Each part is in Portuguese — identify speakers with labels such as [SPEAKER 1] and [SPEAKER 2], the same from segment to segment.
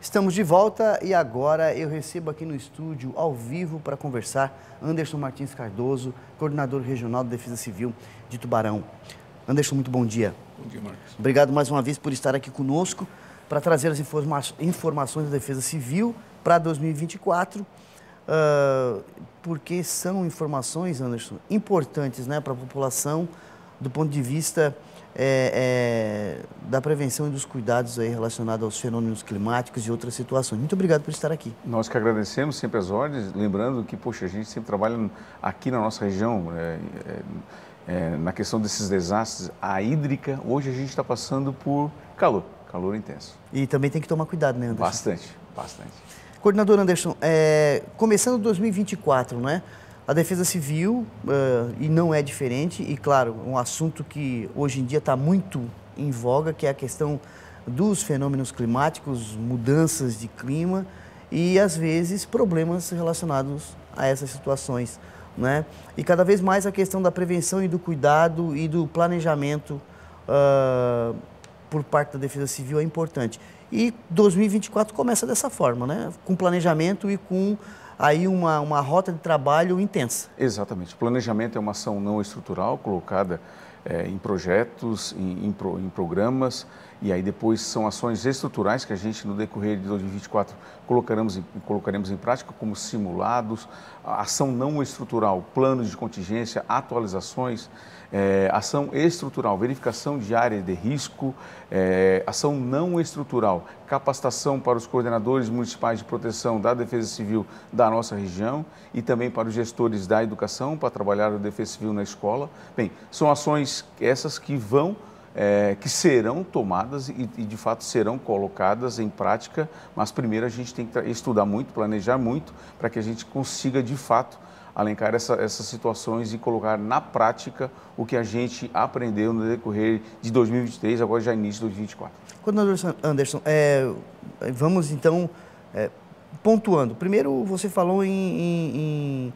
[SPEAKER 1] Estamos de volta e agora eu recebo aqui no estúdio, ao vivo, para conversar, Anderson Martins Cardoso, coordenador regional da Defesa Civil de Tubarão. Anderson, muito bom dia. Bom dia, Marcos. Obrigado mais uma vez por estar aqui conosco para trazer as informa informações da Defesa Civil para 2024, uh, ah, porque são informações, Anderson, importantes né, para a população do ponto de vista é, é, da prevenção e dos cuidados aí relacionados aos
[SPEAKER 2] fenômenos climáticos e outras situações. Muito obrigado por estar aqui. Nós que agradecemos sempre as ordens, lembrando que, poxa, a gente sempre trabalha aqui na nossa região, né, é, é, na questão desses desastres, a hídrica, hoje a gente está passando por calor, calor intenso. E também tem que tomar cuidado, né, Anderson? Bastante, bastante. Coordenador
[SPEAKER 1] Anderson, é, começando 2024, não é? A defesa civil, uh, e não é diferente, e claro, um assunto que hoje em dia está muito em voga, que é a questão dos fenômenos climáticos, mudanças de clima e, às vezes, problemas relacionados a essas situações. Né? E cada vez mais a questão da prevenção e do cuidado e do planejamento uh, por parte da Defesa Civil é importante. E 2024 começa dessa forma, né? com planejamento e com aí uma, uma
[SPEAKER 2] rota de trabalho intensa. Exatamente. O planejamento é uma ação não estrutural colocada é, em projetos, em, em, pro, em programas e aí depois são ações estruturais que a gente, no decorrer de 2024, colocaremos em, colocaremos em prática, como simulados, ação não estrutural, planos de contingência, atualizações, é, ação estrutural, verificação de áreas de risco, é, ação não estrutural, capacitação para os coordenadores municipais de proteção da Defesa Civil da nossa região e também para os gestores da educação para trabalhar a Defesa Civil na escola. Bem, são ações essas que vão é, que serão tomadas e, e, de fato serão colocadas em prática, mas primeiro a gente tem que estudar muito, planejar muito, para que a gente consiga de fato alencar essa, essas situações e colocar na prática o que a gente aprendeu no decorrer de 2023, agora já início de 2024.
[SPEAKER 1] Coordenador Anderson, é, vamos então é, pontuando. Primeiro, você falou em, em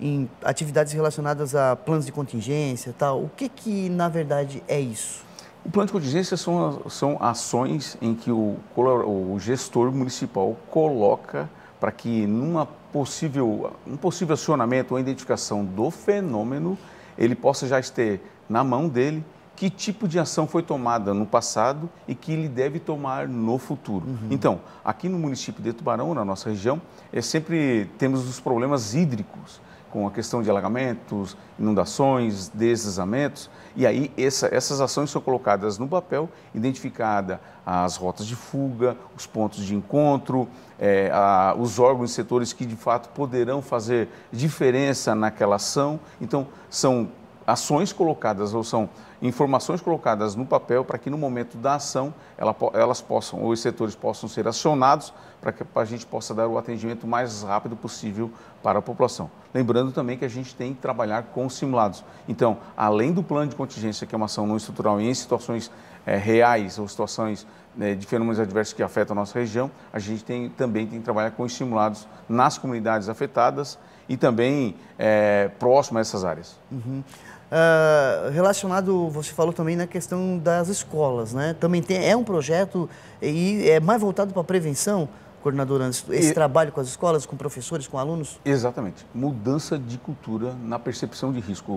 [SPEAKER 1] em atividades relacionadas a planos de contingência tal. O que, que
[SPEAKER 2] na verdade, é isso? O plano de contingência são, são ações em que o, o gestor municipal coloca para que numa possível, um possível acionamento ou identificação do fenômeno, ele possa já ter na mão dele que tipo de ação foi tomada no passado e que ele deve tomar no futuro. Uhum. Então, aqui no município de Tubarão, na nossa região, é sempre temos os problemas hídricos com a questão de alagamentos, inundações, deslizamentos, e aí essa, essas ações são colocadas no papel, identificada as rotas de fuga, os pontos de encontro, é, a, os órgãos e setores que de fato poderão fazer diferença naquela ação. Então, são ações colocadas ou são informações colocadas no papel para que no momento da ação ela, elas possam, ou os setores possam ser acionados para que a gente possa dar o atendimento mais rápido possível para a população. Lembrando também que a gente tem que trabalhar com simulados. Então, além do plano de contingência, que é uma ação não estrutural em situações é, reais ou situações é, de fenômenos adversos que afetam a nossa região, a gente tem, também tem que trabalhar com os simulados nas comunidades afetadas e também é, próximo a essas áreas.
[SPEAKER 1] Uhum. Uh, relacionado, você falou também na questão das escolas, né? Também tem, é um projeto e é mais
[SPEAKER 2] voltado para a prevenção, Anderson, esse e... trabalho com as escolas, com professores, com alunos? Exatamente. Mudança de cultura na percepção de risco,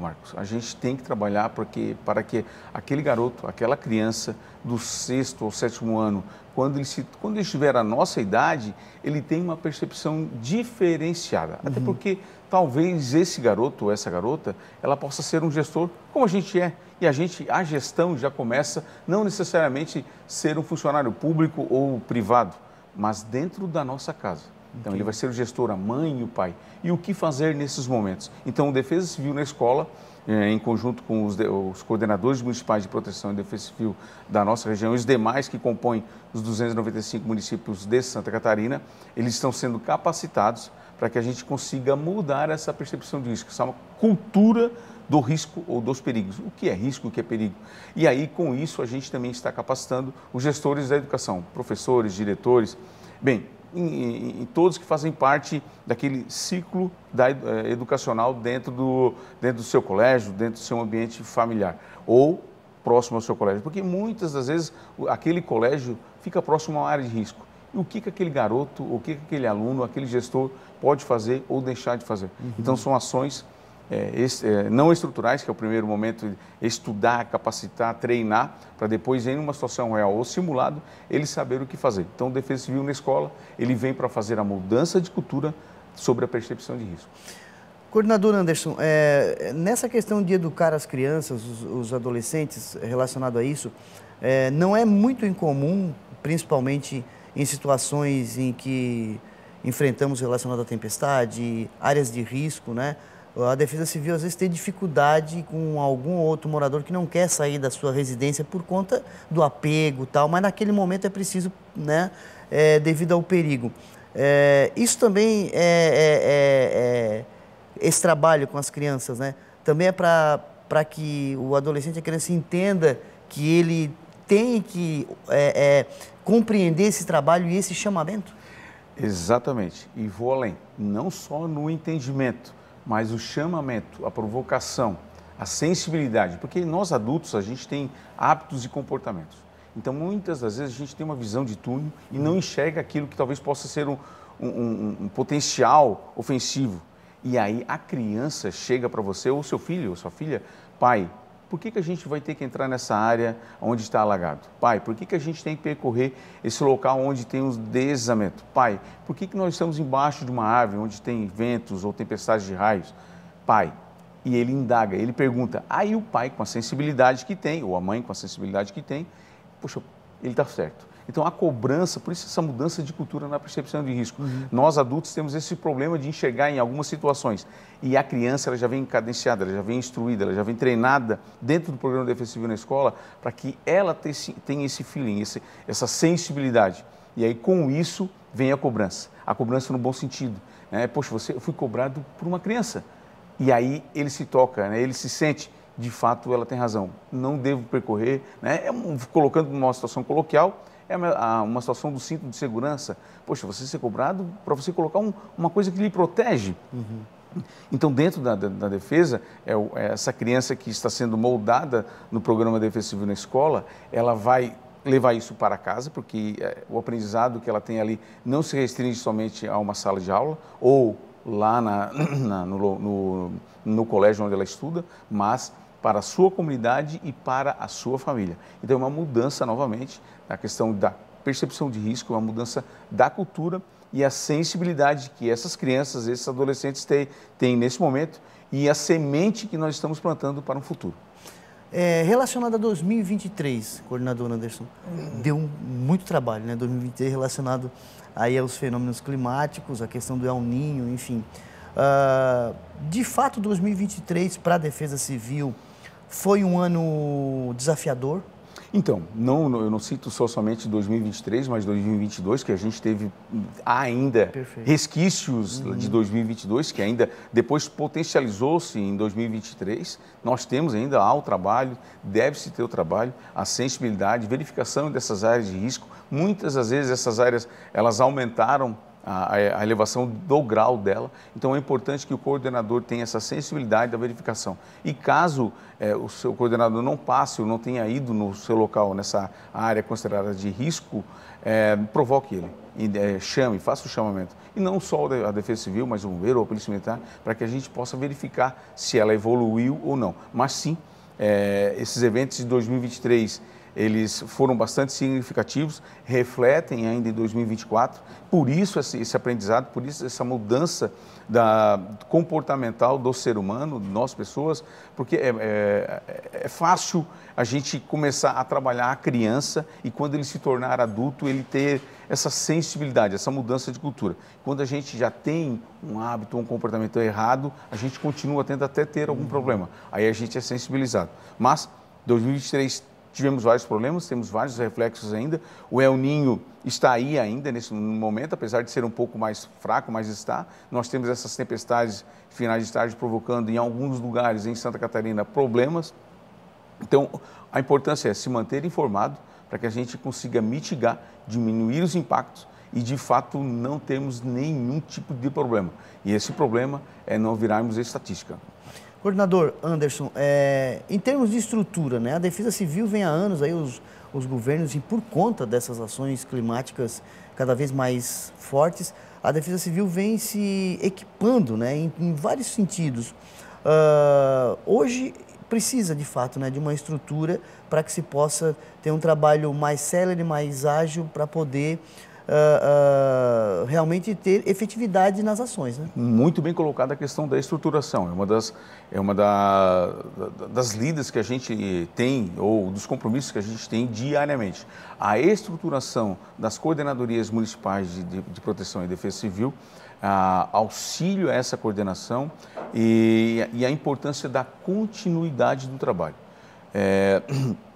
[SPEAKER 2] Marcos. A gente tem que trabalhar porque, para que aquele garoto, aquela criança do sexto ou sétimo ano, quando ele, se, quando ele estiver à nossa idade, ele tem uma percepção diferenciada. Uhum. Até porque talvez esse garoto ou essa garota, ela possa ser um gestor como a gente é. E a gente, a gestão já começa não necessariamente ser um funcionário público ou privado, mas dentro da nossa casa. Então, ele vai ser o gestor, a mãe e o pai. E o que fazer nesses momentos? Então, o Defesa Civil na escola, eh, em conjunto com os, os coordenadores municipais de proteção e defesa civil da nossa região e os demais que compõem os 295 municípios de Santa Catarina, eles estão sendo capacitados para que a gente consiga mudar essa percepção de risco, essa cultura do risco ou dos perigos. O que é risco, o que é perigo? E aí, com isso, a gente também está capacitando os gestores da educação, professores, diretores. Bem, em, em, em todos que fazem parte daquele ciclo da, eh, educacional dentro do, dentro do seu colégio, dentro do seu ambiente familiar ou próximo ao seu colégio. Porque muitas das vezes aquele colégio fica próximo a uma área de risco. E o que, que aquele garoto, o que, que aquele aluno, aquele gestor pode fazer ou deixar de fazer. Uhum. Então são ações é, é, não estruturais, que é o primeiro momento, estudar, capacitar, treinar, para depois, em uma situação real ou simulado, ele saber o que fazer. Então, o defesa civil na escola, ele vem para fazer a mudança de cultura sobre a percepção de risco.
[SPEAKER 1] Coordenador Anderson, é, nessa questão de educar as crianças, os, os adolescentes relacionado a isso, é, não é muito incomum, principalmente em situações em que enfrentamos relacionado à tempestade, áreas de risco, né? A Defesa Civil às vezes tem dificuldade com algum outro morador que não quer sair da sua residência por conta do apego tal, mas naquele momento é preciso, né, é, devido ao perigo. É, isso também é, é, é, é esse trabalho com as crianças, né? Também é para que o adolescente a criança entenda que ele tem que é, compreender
[SPEAKER 2] esse trabalho e esse chamamento. Exatamente. E vou além, não só no entendimento, mas o chamamento, a provocação, a sensibilidade, porque nós adultos a gente tem hábitos e comportamentos. Então muitas das vezes a gente tem uma visão de túnel e não enxerga aquilo que talvez possa ser um, um, um, um potencial ofensivo. E aí a criança chega para você, ou seu filho, ou sua filha, pai, por que, que a gente vai ter que entrar nessa área onde está alagado? Pai, por que, que a gente tem que percorrer esse local onde tem um deslizamento? Pai, por que, que nós estamos embaixo de uma árvore onde tem ventos ou tempestades de raios? Pai, e ele indaga, ele pergunta. Aí o pai, com a sensibilidade que tem, ou a mãe, com a sensibilidade que tem, puxa, ele está certo. Então, a cobrança, por isso essa mudança de cultura na percepção de risco. Uhum. Nós, adultos, temos esse problema de enxergar em algumas situações. E a criança, ela já vem cadenciada, ela já vem instruída, ela já vem treinada dentro do programa defensivo na escola para que ela tenha esse feeling, esse, essa sensibilidade. E aí, com isso, vem a cobrança. A cobrança no bom sentido. Né? Poxa, você, eu fui cobrado por uma criança. E aí ele se toca, né? ele se sente de fato ela tem razão. Não devo percorrer, né? É colocando numa situação coloquial, é ah, uma situação do cinto de segurança. Poxa, você ser cobrado para você colocar um, uma coisa que lhe protege. Uhum. Então, dentro da, da, da defesa, é, é essa criança que está sendo moldada no programa defensivo na escola, ela vai levar isso para casa, porque é, o aprendizado que ela tem ali não se restringe somente a uma sala de aula ou lá na, na, no, no, no colégio onde ela estuda, mas para a sua comunidade e para a sua família. Então, é uma mudança novamente na questão da percepção de risco, é uma mudança da cultura e a sensibilidade que essas crianças, esses adolescentes têm, têm nesse momento e a semente que nós estamos plantando para um futuro. É, relacionado a 2023, coordenador Anderson, deu muito trabalho, né?
[SPEAKER 1] 2023 relacionado aí aos fenômenos climáticos, a questão do El Ninho, enfim. Uh, de fato, 2023 para a Defesa Civil, foi um
[SPEAKER 2] ano desafiador? Então, não, eu não cito só somente 2023, mas 2022, que a gente teve hum, ainda Perfeito. resquícios uhum. de 2022, que ainda depois potencializou-se em 2023. Nós temos ainda há o trabalho, deve-se ter o trabalho, a sensibilidade, verificação dessas áreas de risco. Muitas das vezes essas áreas elas aumentaram a, a, elevação do grau dela. Então é importante que o coordenador tenha essa sensibilidade da verificação. E caso é, o seu coordenador não passe ou não tenha ido no seu local, nessa área considerada de risco, é, provoque ele. E, é, chame, faça o chamamento. E não só a Defesa Civil, mas o bombeiro ou a Polícia Militar, para que a gente possa verificar se ela evoluiu ou não. Mas sim, é, esses eventos de 2023 eles foram bastante significativos, refletem ainda em 2024. Por isso esse, esse aprendizado, por isso essa mudança da, comportamental do ser humano, de nós pessoas, porque é, é, é, fácil a gente começar a trabalhar a criança e quando ele se tornar adulto, ele ter essa sensibilidade, essa mudança de cultura. Quando a gente já tem um hábito, um comportamento errado, a gente continua tendo até ter algum problema. Aí a gente é sensibilizado. Mas 2023 tivemos vários problemas, temos vários reflexos ainda. O El Ninho está aí ainda nesse momento, apesar de ser um pouco mais fraco, mas está. Nós temos essas tempestades finais de tarde provocando em alguns lugares em Santa Catarina problemas. Então, a importância é se manter informado para que a gente consiga mitigar, diminuir os impactos e de fato não termos nenhum tipo de problema. E esse problema é não virarmos estatística.
[SPEAKER 1] Coordenador Anderson, é, em termos de estrutura, né, a Defesa Civil vem há anos aí os, os governos e por conta dessas ações climáticas cada vez mais fortes, a Defesa Civil vem se equipando né, em, em vários sentidos. Uh, hoje precisa de fato né, de uma estrutura para que se possa ter um trabalho mais célere, mais ágil para poder
[SPEAKER 2] uh, realmente ter efetividade nas ações. Né? Muito bem colocada a questão da estruturação. É uma, das, é uma da, das lidas que a gente tem, ou dos compromissos que a gente tem diariamente. A estruturação das coordenadorias municipais de, de, de proteção e defesa civil a, auxílio a essa coordenação e, e, a importância da continuidade do trabalho. É,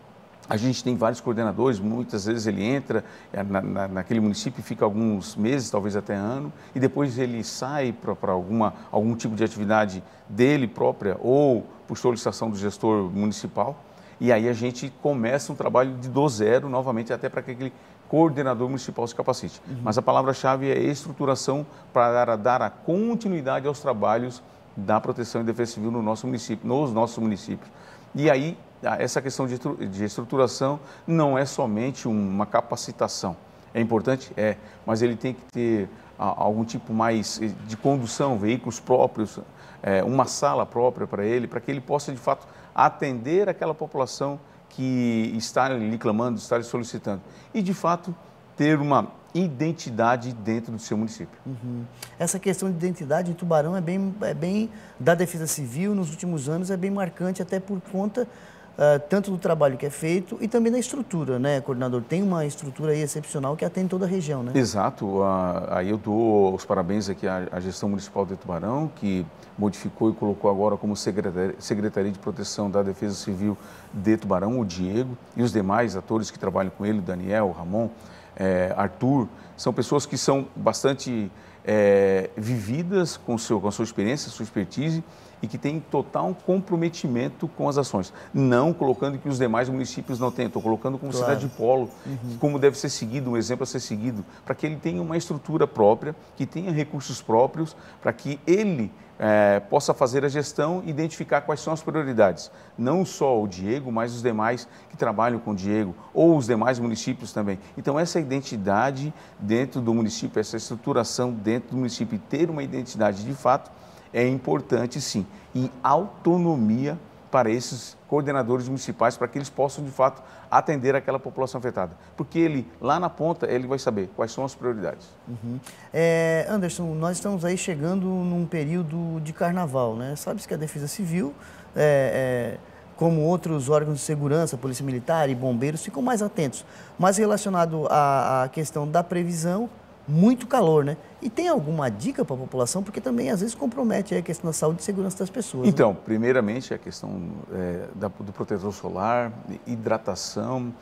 [SPEAKER 2] A gente tem vários coordenadores, muitas vezes ele entra é, na, na, naquele município, fica alguns meses, talvez até ano, e depois ele sai para algum tipo de atividade dele própria ou por solicitação do gestor municipal. E aí a gente começa um trabalho de do zero novamente, até para que aquele coordenador municipal se capacite. Uhum. Mas a palavra-chave é estruturação para dar a continuidade aos trabalhos da proteção e defesa civil no nosso município, nos nossos municípios. E aí ah, essa questão de, de estruturação não é somente uma capacitação. É importante? É, mas ele tem que ter ah, algum tipo mais eh, de condução, veículos próprios, eh, uma sala própria para ele, para que ele possa de fato atender aquela população que está lhe clamando, está lhe solicitando. E de fato ter uma identidade dentro do seu município.
[SPEAKER 1] Uhum. Essa questão de identidade em Tubarão é bem, é bem da Defesa Civil nos últimos anos é bem marcante até por conta Uh, tanto do trabalho que é feito e também da estrutura, né, coordenador? Tem uma estrutura excepcional que atende toda a região, né?
[SPEAKER 2] Exato. Uh, aí eu dou os parabéns aqui à, à, gestão municipal de Tubarão, que modificou e colocou agora como secretaria, secretaria de Proteção da Defesa Civil de Tubarão, o Diego, e os demais atores que trabalham com ele, o Daniel, o Ramon, é, Arthur, são pessoas que são bastante é, vividas com, seu, com a sua experiência, sua expertise, e que tem total comprometimento com as ações. Não colocando que os demais municípios não tenham, estou colocando como claro. cidade de polo, uhum. como deve ser seguido, um exemplo a ser seguido, para que ele tenha uma estrutura própria, que tenha recursos próprios, para que ele é, possa fazer a gestão e identificar quais são as prioridades. Não só o Diego, mas os demais que trabalham com o Diego, ou os demais municípios também. Então, essa identidade dentro do município, essa estruturação dentro do município, ter uma identidade de fato, é importante sim. E autonomia para esses coordenadores municipais, para que eles possam de fato atender aquela população afetada. Porque ele, lá na ponta, ele vai saber quais são as prioridades. Uhum.
[SPEAKER 1] É, Anderson, nós estamos aí chegando num período de carnaval, né? Sabe-se que a Defesa Civil, é, é, como outros órgãos de segurança, Polícia Militar e bombeiros, ficam mais atentos. Mas relacionado à, à questão da previsão, muito calor, né? E tem alguma dica para a população? Porque também às vezes compromete a questão da saúde e segurança das pessoas. Né? Então, né?
[SPEAKER 2] primeiramente a questão é, da, do protetor solar, hidratação,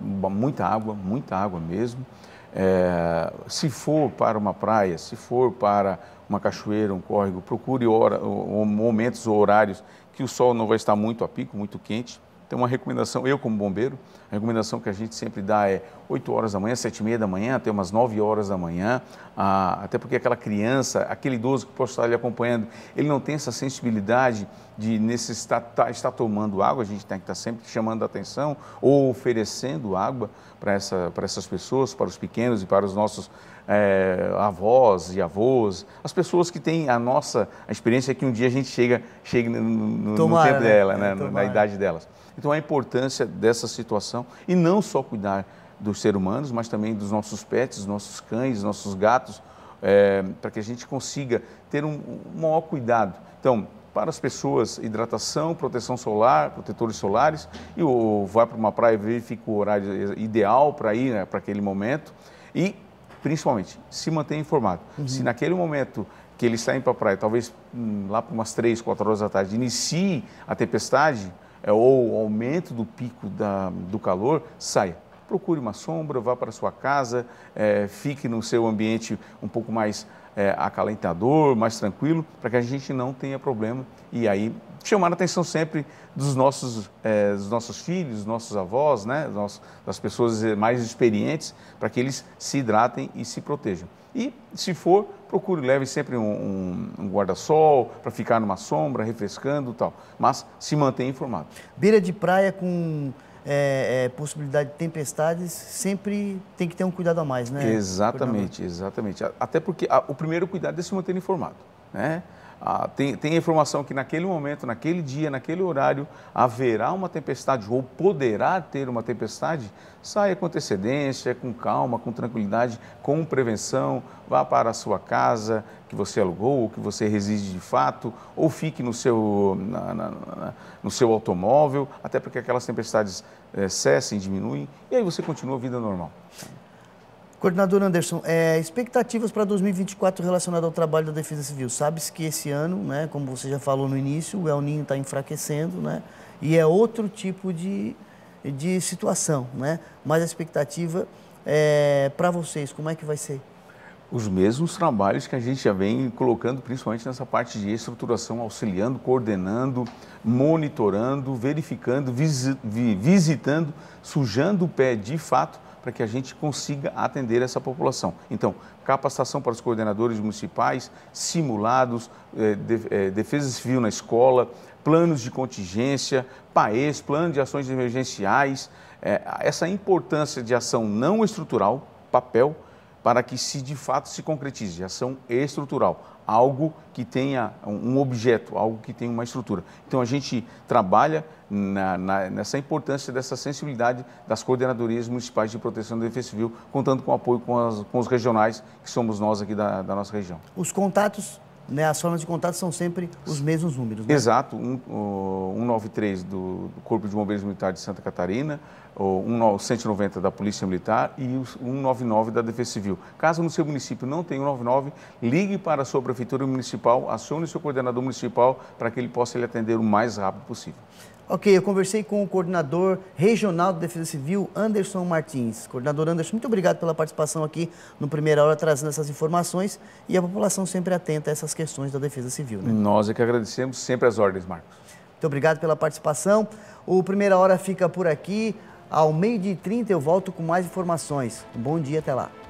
[SPEAKER 2] muita água, muita água mesmo. É, se for para uma praia, se for para uma cachoeira, um córrego, procure hora, momentos ou horários que o sol não vai estar muito a pico, muito quente. Tem uma recomendação, eu como bombeiro, a recomendação que a gente sempre dá é 8 horas da manhã, 7 e meia da manhã, até umas 9 horas da manhã, ah, até porque aquela criança, aquele idoso que pode estar lhe acompanhando, ele não tem essa sensibilidade de necessitar tá, estar, está tomando água, a gente tem que estar sempre chamando a atenção ou oferecendo água para essa, essas pessoas, para os pequenos e para os nossos é, avós e avós, as pessoas que têm a nossa a experiência que um dia a gente chega, chega no, no, tomara, no tempo né? dela, né? É, na idade delas. Então a importância dessa situação e não só cuidar dos seres humanos, mas também dos nossos pets, dos nossos cães, dos nossos gatos, é, para que a gente consiga ter um, um maior cuidado. Então, para as pessoas, hidratação, proteção solar, protetores solares, e ou vai para uma praia e verifica o horário ideal para ir né, para aquele momento. E, principalmente, se mantenha informado. Uhum. Se naquele momento que ele está indo para a praia, talvez hum, lá por umas 3, 4 horas da tarde, inicie a tempestade, é, ou aumento do pico da, do calor, saia. Procure uma sombra, vá para a sua casa, é, fique no seu ambiente um pouco mais é, acalentador, mais tranquilo, para que a gente não tenha problema. E aí chamar a atenção sempre dos nossos, é, dos nossos filhos, dos nossos avós, né, das pessoas mais experientes, para que eles se hidratem e se protejam. E, se for, procure, leve sempre um, um, um guarda-sol para ficar numa sombra, refrescando e tal. Mas se mantenha informado. Beira de praia com é, é, possibilidade de tempestades, sempre tem que ter um cuidado a mais,
[SPEAKER 1] né? Exatamente,
[SPEAKER 2] exatamente. Até porque a, o primeiro cuidado é se manter informado, né? Ah, tem, tem informação que naquele momento, naquele dia, naquele horário, haverá uma tempestade ou poderá ter uma tempestade, saia com antecedência, com calma, com tranquilidade, com prevenção, vá para a sua casa que você alugou, ou que você reside de fato, ou fique no seu, na, na, na, no seu automóvel, até porque aquelas tempestades eh, cessem, diminuem, e aí você continua a vida normal.
[SPEAKER 1] Coordenador Anderson, é, expectativas para 2024 relacionadas ao trabalho da Defesa Civil. Sabe-se que esse ano, né, como você já falou no início, o El Ninho está enfraquecendo, né, e é outro tipo de, de situação, né? Mas a expectativa é, para vocês, como é que vai ser?
[SPEAKER 2] Os mesmos trabalhos que a gente já vem colocando, principalmente nessa parte de estruturação, auxiliando, coordenando, monitorando, verificando, visi visitando, sujando o pé de fato para que a gente consiga atender essa população. Então, capacitação para os coordenadores municipais, simulados, eh, eh, defesa civil na escola, planos de contingência, PAES, plano de ações emergenciais, eh, essa importância de ação não estrutural, papel, para que se de fato se concretize, ação estrutural algo que tenha um objeto, algo que tenha uma estrutura. Então a gente trabalha na, na, nessa importância dessa sensibilidade das coordenadorias municipais de proteção da defesa civil, contando com o apoio com, as, com os regionais, que somos nós aqui da, da nossa região.
[SPEAKER 1] Os contatos né, as formas de contato
[SPEAKER 2] são sempre os mesmos números. Né? Exato, um, 193 do, do, Corpo de Bombeiros Militar de Santa Catarina, o 190 da Polícia Militar e o 199 da Defesa Civil. Caso no seu município não tenha 199, ligue para a sua prefeitura municipal, acione o seu coordenador municipal para que ele possa lhe atender o mais rápido possível.
[SPEAKER 1] Ok, eu conversei com o coordenador regional de Defesa Civil, Anderson Martins. Coordenador Anderson, muito obrigado pela participação aqui no Primeira Hora, trazendo essas informações e a população sempre atenta a essas questões da Defesa Civil.
[SPEAKER 2] Né? Nós é que agradecemos sempre as ordens, Marcos.
[SPEAKER 1] Muito obrigado pela participação. O Primeira Hora fica por aqui. Ao meio-dia e 30 eu volto com mais informações. Um bom dia, até lá.